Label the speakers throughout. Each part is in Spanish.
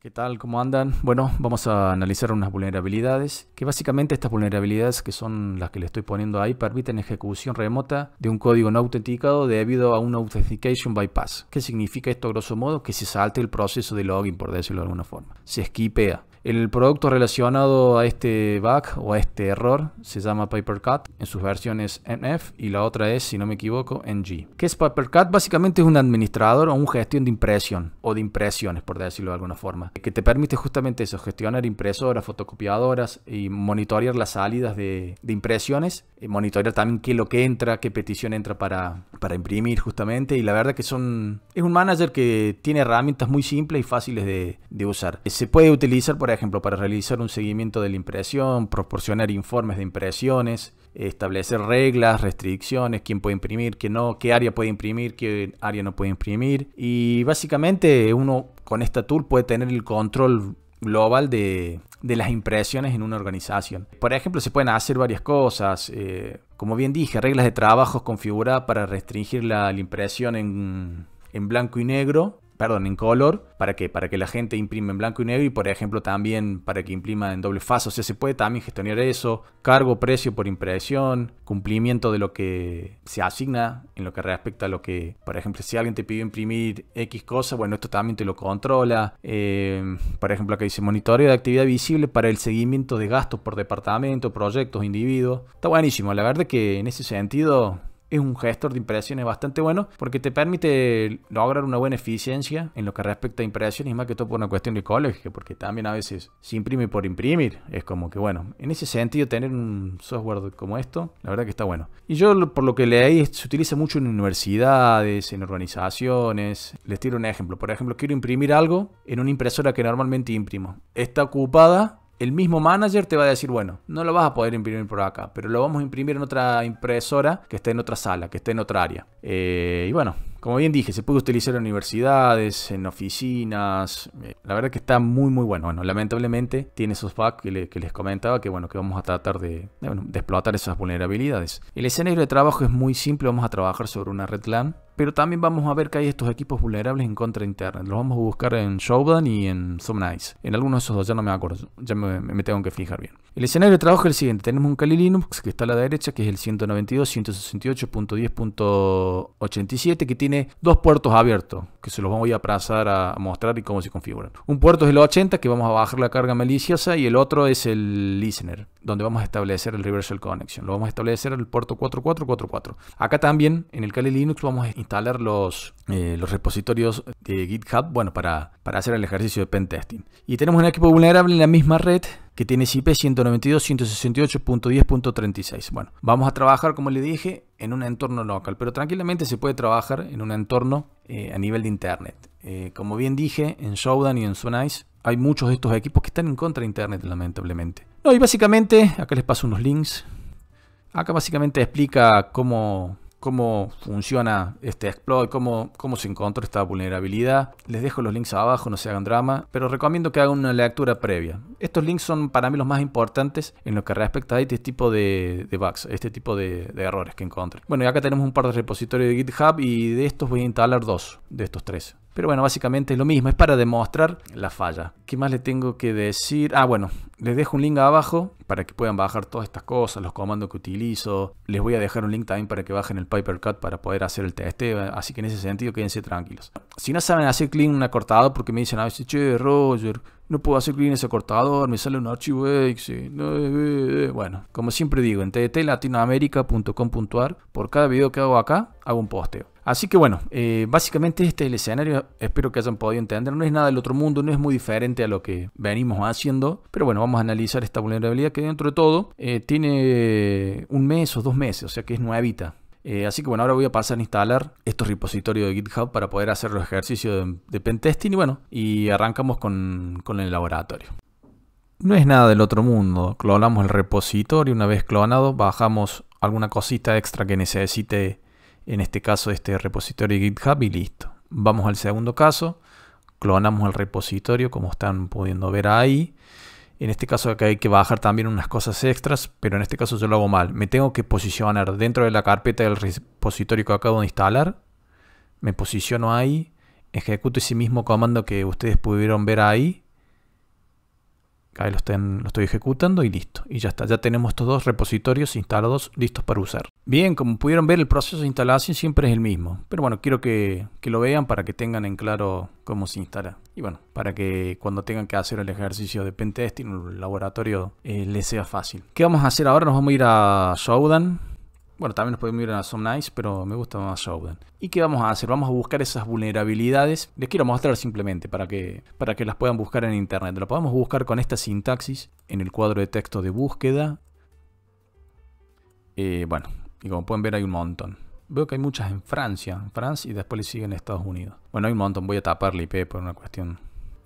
Speaker 1: ¿Qué tal? ¿Cómo andan? Bueno, vamos a analizar unas vulnerabilidades, que básicamente estas vulnerabilidades que son las que le estoy poniendo ahí permiten ejecución remota de un código no autenticado debido a un authentication bypass. ¿Qué significa esto grosso modo? Que se salte el proceso de login, por decirlo de alguna forma. Se esquipea. El producto relacionado a este bug o a este error se llama PaperCut en sus versiones NF y la otra es, si no me equivoco, NG. ¿Qué es PaperCut? Básicamente es un administrador o un gestión de impresión o de impresiones, por decirlo de alguna forma, que te permite justamente eso, gestionar impresoras, fotocopiadoras y monitorear las salidas de, de impresiones eh, monitorear también qué es lo que entra, qué petición entra para, para imprimir justamente. Y la verdad que son es un manager que tiene herramientas muy simples y fáciles de, de, usar. Eh, se puede utilizar, por ejemplo, para realizar un seguimiento de la impresión, proporcionar informes de impresiones, establecer reglas, restricciones, quién puede imprimir, quién no, qué área puede imprimir, qué área no puede imprimir. Y básicamente uno con esta tool puede tener el control global de, de las impresiones en una organización. Por ejemplo, se pueden hacer varias cosas. Eh, como bien dije, reglas de trabajo configuradas para restringir la, la impresión en, en blanco y negro perdón, en color, para que, para que la gente imprima en blanco y negro y por ejemplo también para que imprima en doble fase, o sea, se puede también gestionar eso, cargo, precio por impresión, cumplimiento de lo que se asigna en lo que respecta a lo que, por ejemplo, si alguien te pide imprimir X cosa, bueno, esto también te lo controla, eh, por ejemplo, acá dice monitoreo de actividad visible para el seguimiento de gastos por departamento, proyectos, individuos, está buenísimo, la verdad que en ese sentido es un gestor de impresiones bastante bueno porque te permite lograr una buena eficiencia en lo que respecta a impresiones, más que todo por una cuestión de colegio, porque también a veces se imprime por imprimir. Es como que bueno, en ese sentido, tener un software como esto, la verdad que está bueno. Y yo, por lo que leí, se utiliza mucho en universidades, en organizaciones. Les tiro un ejemplo. Por ejemplo, quiero imprimir algo en una impresora que normalmente imprimo. Está ocupada el mismo manager te va a decir, bueno, no lo vas a poder imprimir por acá, pero lo vamos a imprimir en otra impresora que esté en otra sala, que esté en otra área. Eh, y bueno, como bien dije, se puede utilizar en universidades, en oficinas. Eh, la verdad que está muy, muy bueno. Bueno, lamentablemente tiene esos bugs que, les comentaba, que bueno, que vamos a tratar de, de explotar esas vulnerabilidades. El escenario de trabajo es muy simple, vamos a trabajar sobre una red LAN pero también vamos a ver que hay estos equipos vulnerables en contra interna Los vamos a buscar en Showdown y en Somnice. En algunos de esos dos ya no me acuerdo, ya me, tengo que fijar bien. El escenario de trabajo es el siguiente. Tenemos un Kali Linux que está a la derecha, que es el 192.168.10.87, que tiene dos puertos abiertos, que se los voy a pasar a mostrar y cómo se configuran. Un puerto es el 80, que vamos a bajar la carga maliciosa, y el otro es el Listener, donde vamos a establecer el Reversal Connection. Lo vamos a establecer el puerto 4444. Acá también, en el Kali Linux, vamos a instalar los, eh, los repositorios de GitHub, bueno, para, hacer el ejercicio de pentesting. Y tenemos un equipo vulnerable en la misma red que tiene IP 192.168.10.36. Bueno, vamos a trabajar, como le dije, en un entorno local, pero tranquilamente se puede trabajar en un entorno eh, a nivel de Internet. Eh, como bien dije, en Showdown y en Sunice, hay muchos de estos equipos que están en contra de Internet, lamentablemente. No, y básicamente, acá les paso unos links. Acá básicamente explica cómo cómo funciona este exploit, cómo, cómo se encontró esta vulnerabilidad. Les dejo los links abajo, no se hagan drama, pero recomiendo que hagan una lectura previa. Estos links son para mí los más importantes en lo que respecta a este tipo de, bugs, este tipo de, de, errores que encontré. Bueno, y acá tenemos un par de repositorios de GitHub y de estos voy a instalar dos, de estos tres. Pero bueno, básicamente es lo mismo, es para demostrar la falla. ¿Qué más le tengo que decir? Ah, bueno, les dejo un link abajo para que puedan bajar todas estas cosas, los comandos que utilizo. Les voy a dejar un link también para que bajen el Cut para poder hacer el test. Eh, así que en ese sentido, quédense tranquilos. Si no saben hacer en un acortado porque me dicen a veces, che, Roger, no puedo hacer clic en ese cortador, me sale un archivo X. Eh, eh, eh. Bueno, como siempre digo, en tdtlatinoamérica.com.ar, por cada video que hago acá, hago un posteo. Así que bueno, básicamente este es el escenario, espero que hayan podido entender, no es nada del otro mundo, no es muy diferente a lo que venimos haciendo, pero bueno, vamos a analizar esta vulnerabilidad que dentro de todo tiene un mes o dos meses, o sea que es nuevita. Eh, así que bueno, ahora voy a pasar a instalar estos repositorios de GitHub para poder hacer los ejercicios de, pentesting y bueno, y arrancamos con, con el laboratorio. No es nada del otro mundo, clonamos el repositorio, una vez clonado bajamos alguna cosita extra que necesite en este caso este repositorio de GitHub y listo. Vamos al segundo caso, clonamos el repositorio como están pudiendo ver ahí. En este caso acá hay que bajar también unas cosas extras, pero en este caso yo lo hago mal. Me tengo que posicionar dentro de la carpeta del repositorio que acabo de instalar. Me posiciono ahí, ejecuto ese mismo comando que ustedes pudieron ver ahí Ahí lo, estoy ejecutando y listo. Y ya está. Ya tenemos estos dos repositorios instalados listos para usar. Bien, como pudieron ver, el proceso de instalación siempre es el mismo. Pero bueno, quiero que, lo vean para que tengan en claro cómo se instala. Y bueno, para que cuando tengan que hacer el ejercicio de pentesting en el laboratorio eh, les sea fácil. ¿Qué vamos a hacer ahora? Nos vamos a ir a Showdown bueno, también nos podemos ir a Some Nice, pero me gusta más Showdown. ¿Y qué vamos a hacer? Vamos a buscar esas vulnerabilidades. Les quiero mostrar simplemente para que, para que las puedan buscar en internet. Lo podemos buscar con esta sintaxis en el cuadro de texto de búsqueda. Eh, bueno, y como pueden ver hay un montón. Veo que hay muchas en Francia, en Francia y después le siguen Estados Unidos. Bueno, hay un montón. Voy a tapar la IP por una cuestión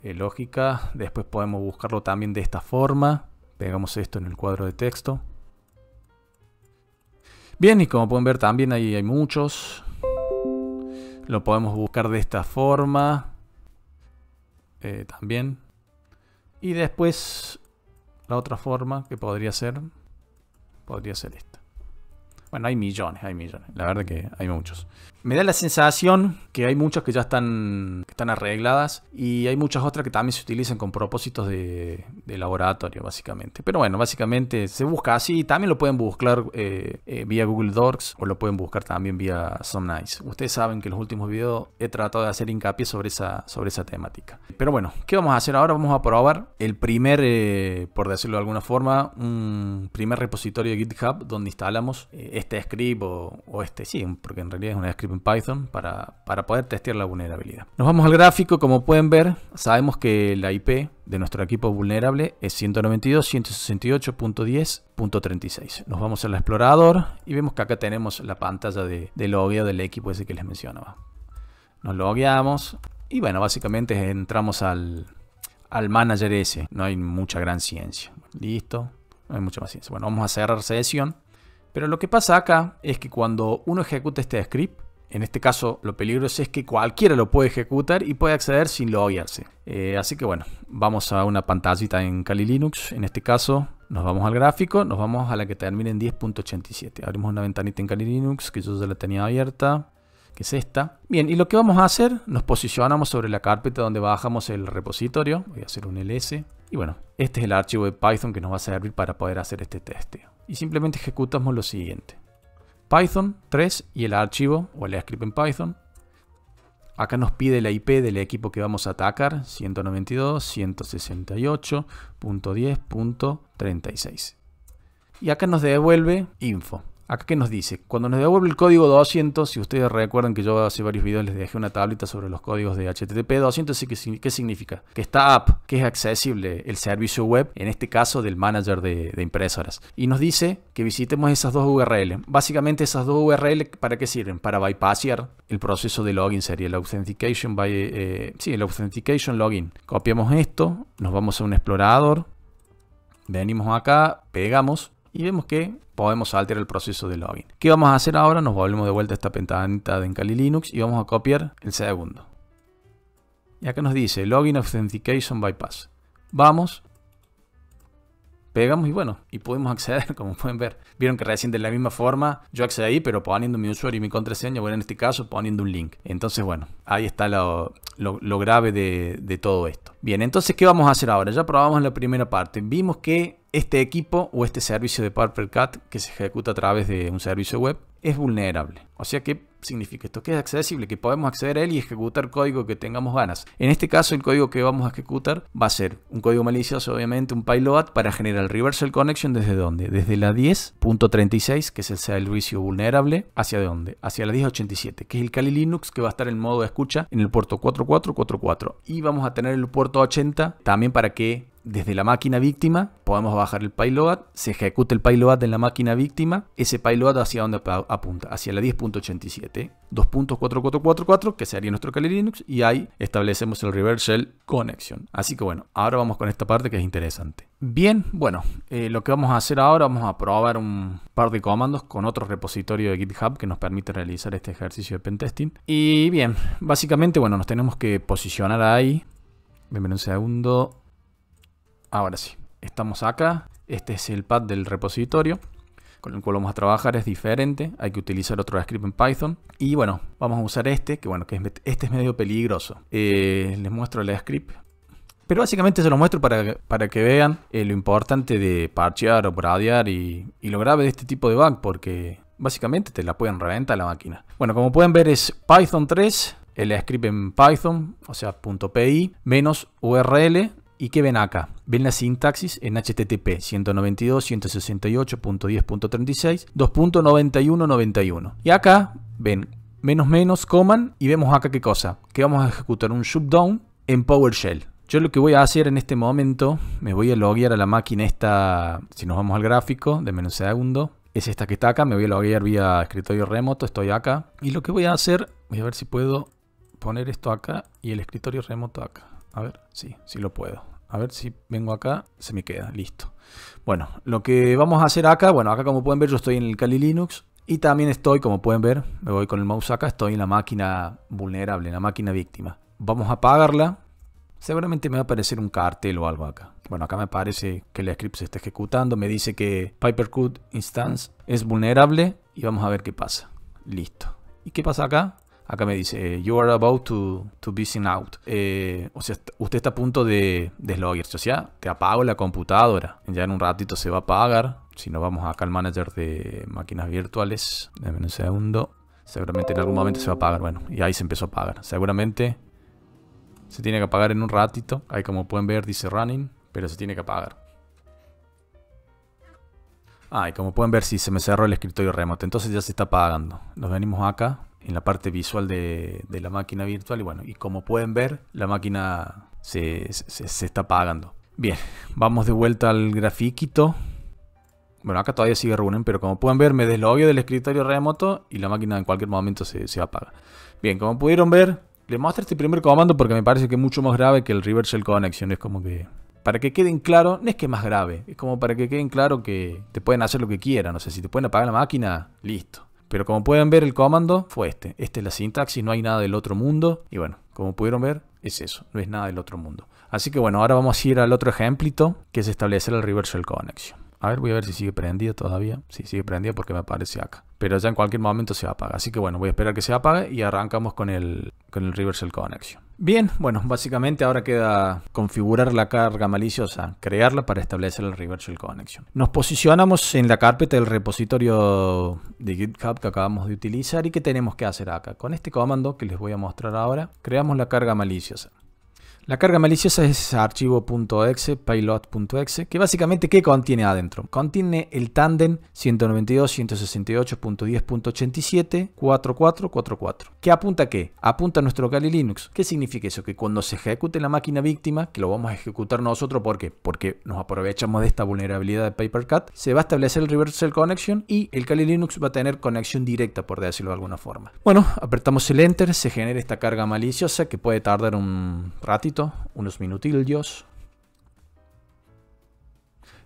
Speaker 1: eh, lógica. Después podemos buscarlo también de esta forma. Pegamos esto en el cuadro de texto. Bien, y como pueden ver también ahí hay muchos. Lo podemos buscar de esta forma. Eh, también. Y después la otra forma que podría ser, podría ser esta. Bueno, hay millones, hay millones. La verdad que hay muchos. Me da la sensación que hay muchos que ya están, están arregladas y hay muchas otras que también se utilizan con propósitos de, laboratorio, básicamente. Pero bueno, básicamente se busca así. También lo pueden buscar eh, eh, vía Google Docs o lo pueden buscar también vía Nice. Ustedes saben que en los últimos videos he tratado de hacer hincapié sobre esa, sobre esa temática. Pero bueno, ¿qué vamos a hacer ahora? Vamos a probar el primer, eh, por decirlo de alguna forma, un primer repositorio de GitHub donde instalamos este script o, este, sí, porque en realidad es un script en Python para, para poder testear la vulnerabilidad. Nos vamos al gráfico, como pueden ver, sabemos que la IP de nuestro equipo vulnerable es 192.168.10.36. Nos vamos al explorador y vemos que acá tenemos la pantalla de, de logueo del equipo ese que les mencionaba. Nos logueamos y bueno, básicamente entramos al, al manager ese. No hay mucha gran ciencia. Listo, no hay mucha más ciencia. Bueno, vamos a cerrar sesión pero lo que pasa acá es que cuando uno ejecuta este script, en este caso, lo peligroso es que cualquiera lo puede ejecutar y puede acceder sin loguearse. Eh, así que bueno, vamos a una pantallita en Kali Linux. En este caso, nos vamos al gráfico, nos vamos a la que termina en 10.87. Abrimos una ventanita en Kali Linux que yo ya la tenía abierta, que es esta. Bien, y lo que vamos a hacer, nos posicionamos sobre la carpeta donde bajamos el repositorio. Voy a hacer un ls. Y bueno, este es el archivo de Python que nos va a servir para poder hacer este testeo y simplemente ejecutamos lo siguiente. Python 3 y el archivo o el script en Python. Acá nos pide la IP del equipo que vamos a atacar, 192.168.10.36. Y acá nos devuelve info. Acá qué nos dice, cuando nos devuelve el código 200, si ustedes recuerdan que yo hace varios videos les dejé una tablita sobre los códigos de HTTP 200, ¿qué significa? Que esta app, que es accesible el servicio web, en este caso del manager de, impresoras. Y nos dice que visitemos esas dos URL. Básicamente esas dos URL, ¿para qué sirven? Para bypassar el proceso de login, sería el authentication by... Eh, el authentication login. Copiamos esto, nos vamos a un explorador, venimos acá, pegamos y vemos que podemos alterar el proceso de login. ¿Qué vamos a hacer ahora? Nos volvemos de vuelta a esta pentadita de Encali Linux y vamos a copiar el segundo. Y acá nos dice Login Authentication Bypass. Vamos, pegamos y bueno, y pudimos acceder, como pueden ver. Vieron que recién de la misma forma yo accedí, pero poniendo mi usuario y mi contraseña, bueno, en este caso poniendo un link. Entonces, bueno, ahí está lo, grave de, de todo esto. Bien, entonces, ¿qué vamos a hacer ahora? Ya probamos la primera parte. Vimos que este equipo o este servicio de PurpleCat que se ejecuta a través de un servicio web es vulnerable. O sea que significa esto que es accesible, que podemos acceder a él y ejecutar código que tengamos ganas. En este caso el código que vamos a ejecutar va a ser un código malicioso, obviamente un payload para generar el reversal connection desde dónde? Desde la 10.36, que es el servicio vulnerable, hacia dónde? Hacia la 10.87, que es el Kali Linux que va a estar en modo de escucha en el puerto 4444 y vamos a tener el puerto 80 también para que desde la máquina víctima, podemos bajar el payload, se ejecuta el payload en la máquina víctima, ese payload hacia dónde apunta, hacia la 10.87, 2.4444, que sería nuestro Kali Linux, y ahí establecemos el reverse shell connection. Así que bueno, ahora vamos con esta parte que es interesante. Bien, bueno, eh, lo que vamos a hacer ahora, vamos a probar un par de comandos con otro repositorio de GitHub que nos permite realizar este ejercicio de pentesting. Y bien, básicamente, bueno, nos tenemos que posicionar ahí. bienvenido un segundo. Ahora sí, estamos acá. Este es el pad del repositorio con el cual vamos a trabajar es diferente, hay que utilizar otro script en Python. Y bueno, vamos a usar este, que bueno, que este es medio peligroso. Eh, les muestro el script. Pero básicamente se lo muestro para, que vean eh, lo importante de parchear o bradear y, y lo grave de este tipo de bug, porque básicamente te la pueden reventar la máquina. Bueno, como pueden ver es Python 3, el script en Python, o sea .pi, menos URL, ¿Y qué ven acá? Ven la sintaxis en HTTP 192.168.10.36, 2.91.91. Y acá ven menos menos, coman, y vemos acá qué cosa, que vamos a ejecutar un shutdown en PowerShell. Yo lo que voy a hacer en este momento, me voy a loguear a la máquina esta, si nos vamos al gráfico, de menos segundo, es esta que está acá, me voy a loguear vía escritorio remoto, estoy acá. Y lo que voy a hacer, voy a ver si puedo poner esto acá y el escritorio remoto acá. A ver, sí, sí lo puedo. A ver si vengo acá, se me queda, listo. Bueno, lo que vamos a hacer acá, bueno, acá como pueden ver yo estoy en el Kali Linux y también estoy, como pueden ver, me voy con el mouse acá, estoy en la máquina vulnerable, en la máquina víctima. Vamos a apagarla. Seguramente me va a aparecer un cartel o algo acá. Bueno, acá me parece que el script se está ejecutando. Me dice que Pipercode Instance es vulnerable y vamos a ver qué pasa. Listo. ¿Y qué pasa acá? Acá me dice, eh, you are about to, to be seen out. Eh, o sea, usted está a punto de desloggerse. O sea, te apago la computadora. Ya en un ratito se va a apagar. Si no, vamos acá al manager de máquinas virtuales. Dame un segundo. Seguramente en algún momento se va a apagar. Bueno, y ahí se empezó a apagar. Seguramente se tiene que apagar en un ratito. Ahí como pueden ver dice running, pero se tiene que apagar. Ah, y como pueden ver, si se me cerró el escritorio remoto. Entonces ya se está apagando. Nos venimos acá en la parte visual de, la máquina virtual. Y bueno, y como pueden ver, la máquina se, está apagando. Bien, vamos de vuelta al grafiquito. Bueno, acá todavía sigue Runen, pero como pueden ver, me deslogueo del escritorio remoto y la máquina en cualquier momento se, apaga. Bien, como pudieron ver, les muestro este primer comando porque me parece que es mucho más grave que el reversal connection. Es como que para que queden claro, no es que es más grave, es como para que queden claro que te pueden hacer lo que quieran, no sé, si te pueden apagar la máquina, listo. Pero como pueden ver, el comando fue este. Esta es la sintaxis, no hay nada del otro mundo. Y bueno, como pudieron ver, es eso, no es nada del otro mundo. Así que bueno, ahora vamos a ir al otro ejemplito, que es establecer el reversal connection. A ver, voy a ver si sigue prendido todavía. Sí, sigue prendido porque me aparece acá. Pero ya en cualquier momento se apaga. Así que bueno, voy a esperar que se apague y arrancamos con el, con el reversal connection. Bien, bueno, básicamente ahora queda configurar la carga maliciosa, crearla para establecer el reversal connection. Nos posicionamos en la carpeta del repositorio de GitHub que acabamos de utilizar y que tenemos que hacer acá. Con este comando que les voy a mostrar ahora, creamos la carga maliciosa. La carga maliciosa es archivo.exe, payload.exe, que básicamente ¿qué contiene adentro? Contiene el tandem 192.168.10.87.4444. ¿Qué apunta a qué? Apunta a nuestro Kali Linux. ¿Qué significa eso? Que cuando se ejecute la máquina víctima, que lo vamos a ejecutar nosotros, ¿por Porque nos aprovechamos de esta vulnerabilidad de PaperCut, se va a establecer el reversal connection y el Kali Linux va a tener conexión directa, por decirlo de alguna forma. Bueno, apretamos el enter, se genera esta carga maliciosa que puede tardar un ratito unos minutillos.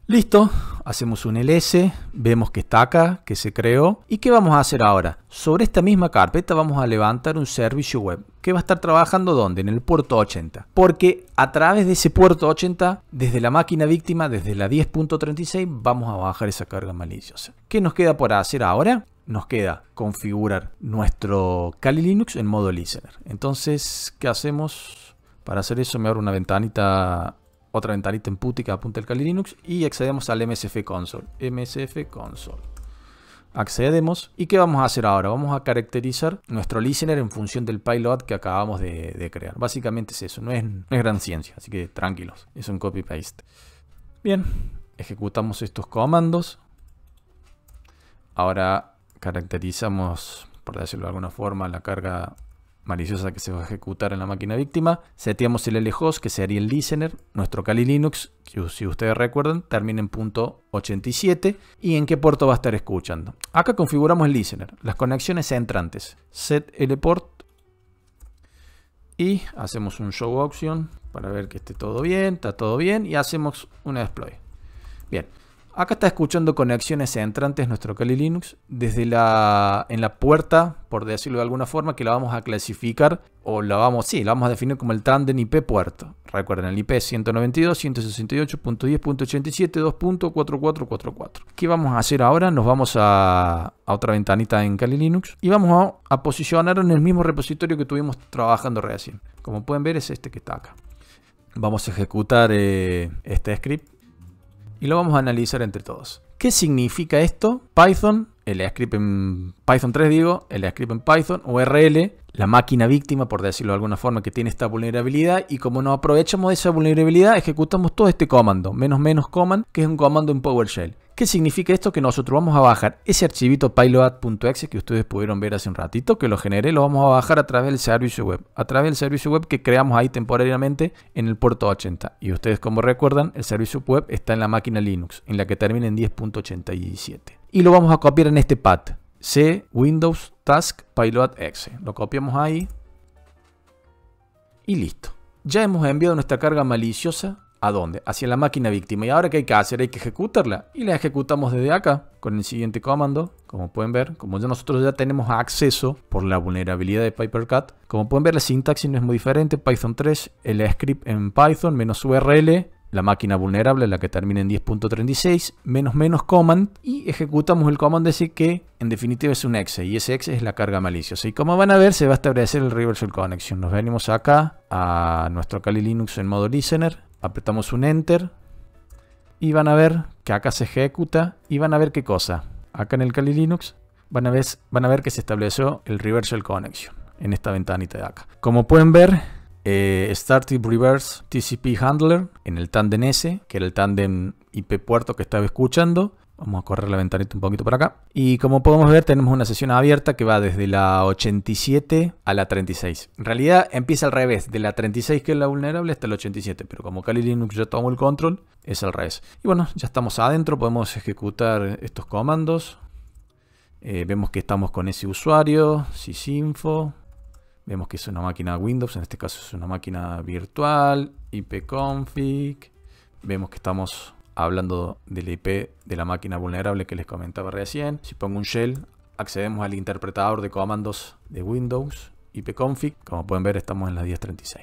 Speaker 1: Listo, hacemos un ls, vemos que está acá, que se creó. ¿Y qué vamos a hacer ahora? Sobre esta misma carpeta vamos a levantar un servicio web que va a estar trabajando ¿dónde? En el puerto 80. Porque a través de ese puerto 80, desde la máquina víctima, desde la 10.36, vamos a bajar esa carga maliciosa. ¿Qué nos queda por hacer ahora? Nos queda configurar nuestro Kali Linux en modo listener. Entonces, ¿qué hacemos? Para hacer eso me abro una ventanita, otra ventanita en PuTTY que apunta el Kali Linux y accedemos al MSF Console. MSF Console. Accedemos. ¿Y qué vamos a hacer ahora? Vamos a caracterizar nuestro listener en función del pilot que acabamos de, crear. Básicamente es eso, no es, no es gran ciencia, así que tranquilos, es un copy-paste. Bien, ejecutamos estos comandos. Ahora caracterizamos, por decirlo de alguna forma, la carga maliciosa que se va a ejecutar en la máquina víctima. Seteamos el lhost, que sería el listener. Nuestro Kali Linux, que si ustedes recuerdan, termina en punto 87. ¿Y en qué puerto va a estar escuchando? Acá configuramos el listener, las conexiones entrantes. Set lport y hacemos un show option para ver que esté todo bien, está todo bien y hacemos una deploy. Bien. Acá está escuchando conexiones entrantes nuestro Kali Linux desde la, en la puerta, por decirlo de alguna forma, que la vamos a clasificar o la vamos, sí, la vamos a definir como el tandem IP puerto. Recuerden, el IP es 192.168.10.87.2.4444. ¿Qué vamos a hacer ahora? Nos vamos a, otra ventanita en Kali Linux y vamos a, posicionar en el mismo repositorio que tuvimos trabajando recién. Como pueden ver es este que está acá. Vamos a ejecutar eh, este script y lo vamos a analizar entre todos. ¿Qué significa esto? Python, el script en Python 3 digo, el script en Python, URL, la máquina víctima, por decirlo de alguna forma, que tiene esta vulnerabilidad y como nos aprovechamos de esa vulnerabilidad, ejecutamos todo este comando, menos menos command, que es un comando en PowerShell. ¿Qué significa esto? Que nosotros vamos a bajar ese archivito pilot.exe que ustedes pudieron ver hace un ratito, que lo generé, lo vamos a bajar a través del servicio web, a través del servicio web que creamos ahí temporariamente en el puerto 80. Y ustedes como recuerdan, el servicio web está en la máquina Linux, en la que termina en 10.87. Y lo vamos a copiar en este pad, C Windows Task Exe. Lo copiamos ahí y listo. Ya hemos enviado nuestra carga maliciosa ¿A dónde? Hacia la máquina víctima. ¿Y ahora qué hay que hacer? Hay que ejecutarla. Y la ejecutamos desde acá con el siguiente comando. Como pueden ver, como ya nosotros ya tenemos acceso por la vulnerabilidad de Pipercat. Como pueden ver, la sintaxis no es muy diferente. Python 3, el script en Python, menos URL, la máquina vulnerable, la que termina en 10.36, menos menos command y ejecutamos el command ese que en definitiva es un exe y ese exe es la carga maliciosa. Y como van a ver se va a establecer el reversal connection. Nos venimos acá a nuestro Kali Linux en modo listener Apretamos un Enter y van a ver que acá se ejecuta y van a ver qué cosa. Acá en el Kali Linux van a ver, van a ver que se estableció el Reversal Connection en esta ventanita de acá. Como pueden ver, eh, Started Reverse TCP Handler en el tandem S, que era el tandem IP puerto que estaba escuchando, Vamos a correr la ventanita un poquito por acá. Y como podemos ver, tenemos una sesión abierta que va desde la 87 a la 36. En realidad empieza al revés, de la 36 que es la vulnerable hasta la 87. Pero como Kali Linux ya tomó el control, es al revés. Y bueno, ya estamos adentro, podemos ejecutar estos comandos. Eh, vemos que estamos con ese usuario, sysinfo. Vemos que es una máquina Windows, en este caso es una máquina virtual, ipconfig. Vemos que estamos hablando del IP de la máquina vulnerable que les comentaba recién. Si pongo un shell, accedemos al interpretador de comandos de Windows ipconfig. Como pueden ver, estamos en las 10.36.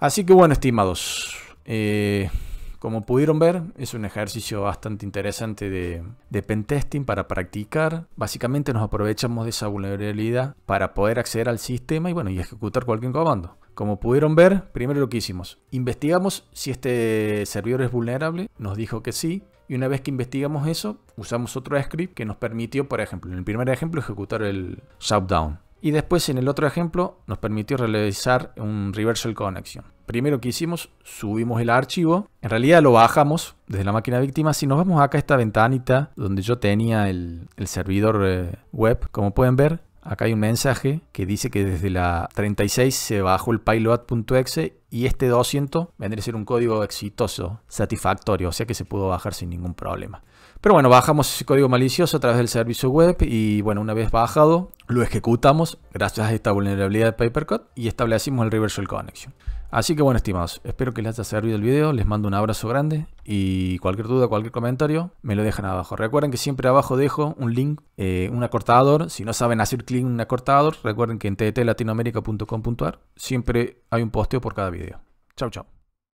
Speaker 1: Así que bueno, estimados, eh, como pudieron ver, es un ejercicio bastante interesante de, de pentesting para practicar. Básicamente nos aprovechamos de esa vulnerabilidad para poder acceder al sistema y bueno, y ejecutar cualquier comando. Como pudieron ver, primero lo que hicimos, investigamos si este servidor es vulnerable, nos dijo que sí, y una vez que investigamos eso, usamos otro script que nos permitió, por ejemplo, en el primer ejemplo ejecutar el shutdown. Y después en el otro ejemplo nos permitió realizar un reversal connection. Primero que hicimos, subimos el archivo, en realidad lo bajamos desde la máquina víctima. Si nos vamos acá a esta ventanita donde yo tenía el, el servidor eh, web, como pueden ver, Acá hay un mensaje que dice que desde la 36 se bajó el pilot.exe y este 200 vendría a ser un código exitoso, satisfactorio, o sea que se pudo bajar sin ningún problema. Pero bueno, bajamos ese código malicioso a través del servicio web y bueno, una vez bajado, lo ejecutamos gracias a esta vulnerabilidad de Papercut y establecimos el Reversal Connection. Así que bueno, estimados, espero que les haya servido el video, les mando un abrazo grande y cualquier duda, cualquier comentario, me lo dejan abajo. Recuerden que siempre abajo dejo un link, eh, un acortador, si no saben hacer clic en un acortador, recuerden que en ttlatinoamerica.com.ar siempre hay un posteo por cada video. Chao, chao.